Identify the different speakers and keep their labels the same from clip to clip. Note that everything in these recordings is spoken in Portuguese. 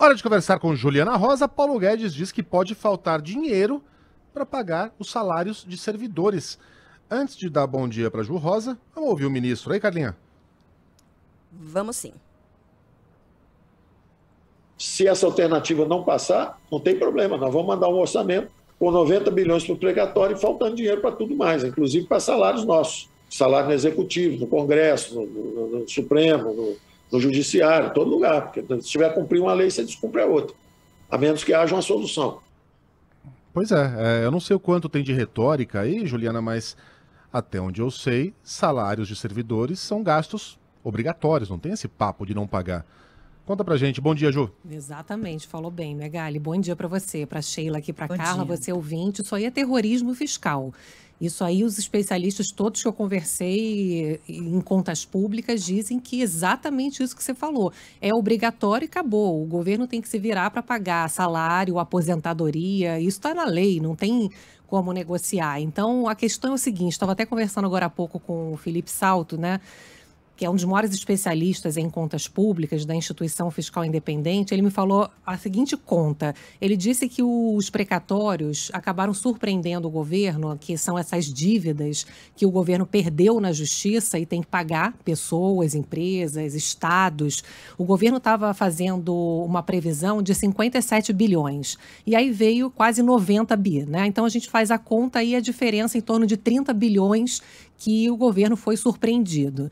Speaker 1: Hora de conversar com Juliana Rosa, Paulo Guedes diz que pode faltar dinheiro para pagar os salários de servidores. Antes de dar bom dia para Ju Rosa, vamos ouvir o ministro aí, Carlinha. Vamos sim. Se essa alternativa não passar, não tem problema, nós vamos mandar um orçamento com 90 bilhões para o precatório e faltando dinheiro para tudo mais, inclusive para salários nossos, salário no executivo, no Congresso, no, no, no Supremo, no, no judiciário, em todo lugar. Porque se tiver cumprir uma lei, você descumpre a outra. A menos que haja uma solução. Pois é, é eu não sei o quanto tem de retórica aí, Juliana, mas até onde eu sei, salários de servidores são gastos obrigatórios, não tem esse papo de não pagar. Conta pra gente. Bom dia, Ju.
Speaker 2: Exatamente, falou bem, Megali. Né, Bom dia para você, para Sheila aqui, para Carla, dia. você ouvinte. Isso aí é terrorismo fiscal. Isso aí, os especialistas todos que eu conversei em contas públicas dizem que exatamente isso que você falou. É obrigatório e acabou. O governo tem que se virar para pagar salário, aposentadoria. Isso está na lei, não tem como negociar. Então, a questão é o seguinte: estava até conversando agora há pouco com o Felipe Salto, né? que é um dos maiores especialistas em contas públicas da instituição fiscal independente, ele me falou a seguinte conta. Ele disse que os precatórios acabaram surpreendendo o governo, que são essas dívidas que o governo perdeu na justiça e tem que pagar pessoas, empresas, estados. O governo estava fazendo uma previsão de 57 bilhões e aí veio quase 90 bi, né? Então a gente faz a conta e a diferença em torno de 30 bilhões que o governo foi surpreendido.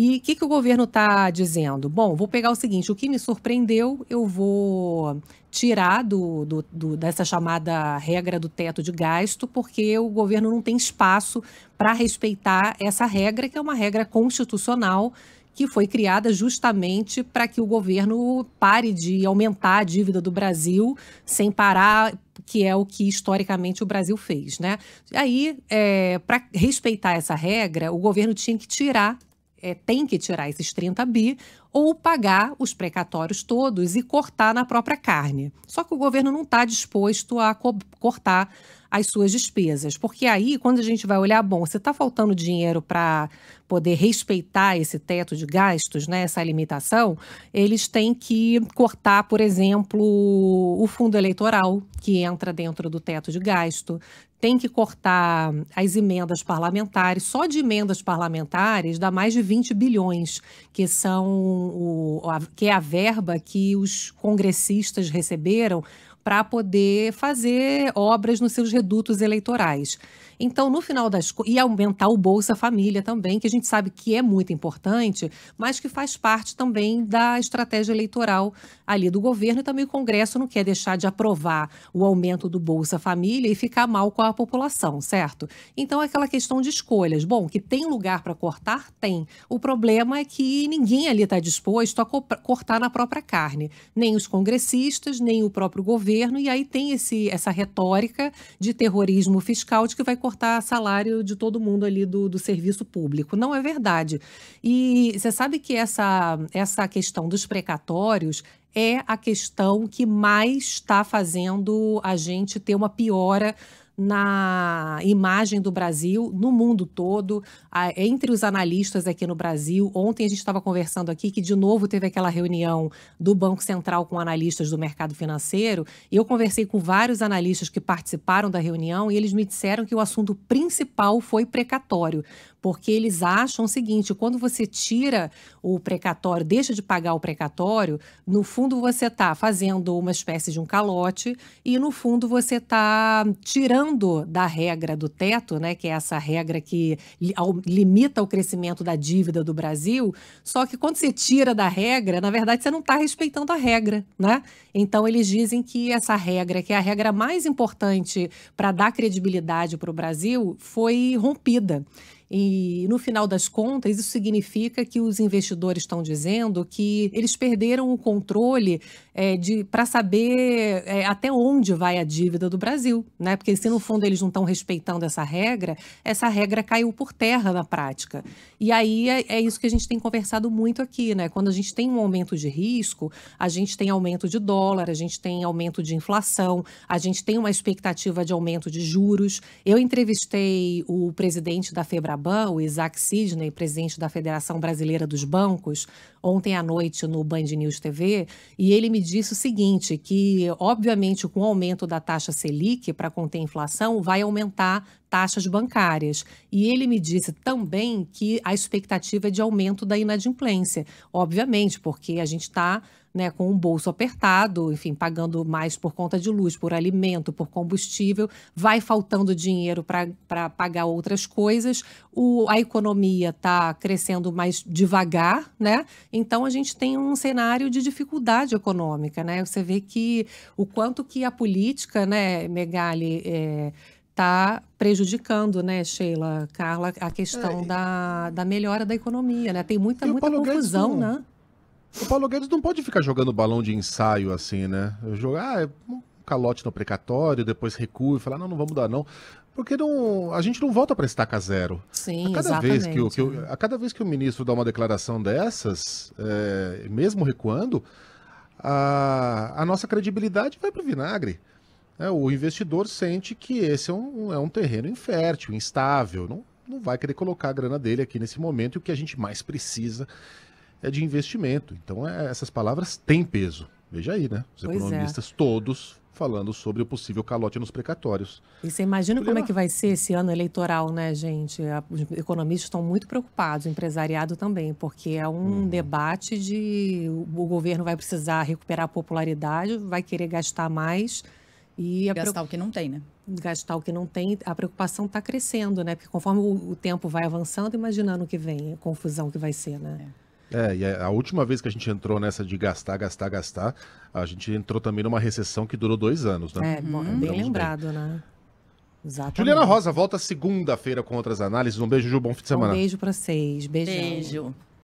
Speaker 2: E o que, que o governo está dizendo? Bom, vou pegar o seguinte: o que me surpreendeu, eu vou tirar do, do, do, dessa chamada regra do teto de gasto, porque o governo não tem espaço para respeitar essa regra, que é uma regra constitucional que foi criada justamente para que o governo pare de aumentar a dívida do Brasil sem parar, que é o que historicamente o Brasil fez, né? Aí, é, eh, para respeitar essa regra, o governo tinha que tirar é, tem que tirar esses 30 bi ou pagar os precatórios todos e cortar na própria carne. Só que o governo não está disposto a co cortar as suas despesas, porque aí, quando a gente vai olhar, bom, se está faltando dinheiro para poder respeitar esse teto de gastos, né, essa limitação, eles têm que cortar, por exemplo, o fundo eleitoral, que entra dentro do teto de gasto, tem que cortar as emendas parlamentares. Só de emendas parlamentares dá mais de 20 bilhões, que são o, que é a verba que os congressistas receberam para poder fazer obras nos seus redutos eleitorais. Então, no final das e aumentar o Bolsa Família também, que a gente sabe que é muito importante, mas que faz parte também da estratégia eleitoral ali do governo e também o Congresso não quer deixar de aprovar o aumento do Bolsa Família e ficar mal com a população, certo? Então, é aquela questão de escolhas. Bom, que tem lugar para cortar? Tem. O problema é que ninguém ali está disposto a co cortar na própria carne, nem os congressistas, nem o próprio governo, e aí tem esse, essa retórica de terrorismo fiscal de que vai cortar cortar salário de todo mundo ali do, do serviço público. Não é verdade. E você sabe que essa, essa questão dos precatórios é a questão que mais está fazendo a gente ter uma piora na imagem do Brasil no mundo todo, entre os analistas aqui no Brasil. Ontem a gente estava conversando aqui que, de novo, teve aquela reunião do Banco Central com analistas do mercado financeiro. E eu conversei com vários analistas que participaram da reunião e eles me disseram que o assunto principal foi precatório, porque eles acham o seguinte: quando você tira o precatório, deixa de pagar o precatório, no fundo você está fazendo uma espécie de um calote e no fundo você está tirando da regra do teto, né, que é essa regra que limita o crescimento da dívida do Brasil. Só que quando você tira da regra, na verdade você não está respeitando a regra, né? Então eles dizem que essa regra, que é a regra mais importante para dar credibilidade para o Brasil, foi rompida. E no final das contas, isso significa que os investidores estão dizendo que eles perderam o controle é, de para saber é, até onde vai a dívida do Brasil, né? Porque se no fundo eles não estão respeitando essa regra, essa regra caiu por terra na prática. E aí é, é isso que a gente tem conversado muito aqui, né? Quando a gente tem um aumento de risco, a gente tem aumento de dólar, a gente tem aumento de inflação, a gente tem uma expectativa de aumento de juros. Eu entrevistei o presidente da Febra o Isaac Sidney, presidente da Federação Brasileira dos Bancos, ontem à noite no Band News TV, e ele me disse o seguinte, que obviamente com o aumento da taxa Selic para conter a inflação, vai aumentar taxas bancárias. E ele me disse também que a expectativa é de aumento da inadimplência, obviamente, porque a gente está né, com o bolso apertado, enfim, pagando mais por conta de luz, por alimento, por combustível, vai faltando dinheiro para pagar outras coisas, o, a economia está crescendo mais devagar, né? Então a gente tem um cenário de dificuldade econômica, né? Você vê que o quanto que a política, né, Megali, é, está prejudicando, né, Sheila, Carla, a questão é, da, da melhora da economia, né? Tem muita, muita confusão, Guedes, né?
Speaker 1: O Paulo Guedes não pode ficar jogando balão de ensaio assim, né? Jogar ah, é um calote no precatório, depois recua e falar, não, não vamos dar não. Porque não, a gente não volta para estaca zero. Sim, a cada exatamente. Vez que o, que o, a cada vez que o ministro dá uma declaração dessas, é, mesmo recuando, a, a nossa credibilidade vai para o vinagre. É, o investidor sente que esse é um, é um terreno infértil, instável, não, não vai querer colocar a grana dele aqui nesse momento. E o que a gente mais precisa é de investimento. Então, é, essas palavras têm peso. Veja aí, né? Os pois é. economistas é. todos falando sobre o possível calote nos precatórios.
Speaker 2: E você imagina como é que vai ser esse ano eleitoral, né, gente? Os economistas estão muito preocupados, o empresariado também, porque é um uhum. debate de o governo vai precisar recuperar a popularidade, vai querer gastar mais e gastar preocup... o que não tem, né? Gastar o que não tem, a preocupação está crescendo, né? Porque conforme o, o tempo vai avançando, imaginando o que vem, a confusão que vai ser, né? É.
Speaker 1: É, e a última vez que a gente entrou nessa de gastar, gastar, gastar, a gente entrou também numa recessão que durou dois anos, né? É,
Speaker 2: hum, bem lembrado, bem. né? Exatamente. Juliana
Speaker 1: Rosa volta segunda-feira com outras análises. Um beijo, Ju. Bom fim de semana. Um
Speaker 2: beijo para vocês. Beijão. Beijo.